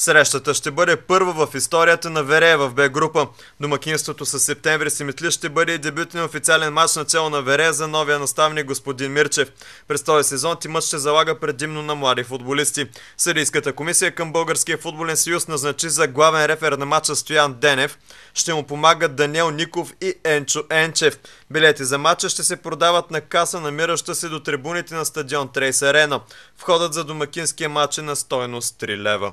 Срещата ще бъде първа в историята на Верея в Б група. Домакинството с септември метли ще бъде и дебютен официален матч начало на Верея за новия наставник господин Мирчев. През този сезон тимът ще залага предимно на млади футболисти. Съдийската комисия към Българския футболен съюз назначи за главен рефер на матча Стоян Денев. Ще му помагат Даниел Ников и Енчо Енчев. Билети за матча ще се продават на каса, намираща се до трибуните на стадион Трейс Арена. Входът за домакинския матч е на стойност 3 лева.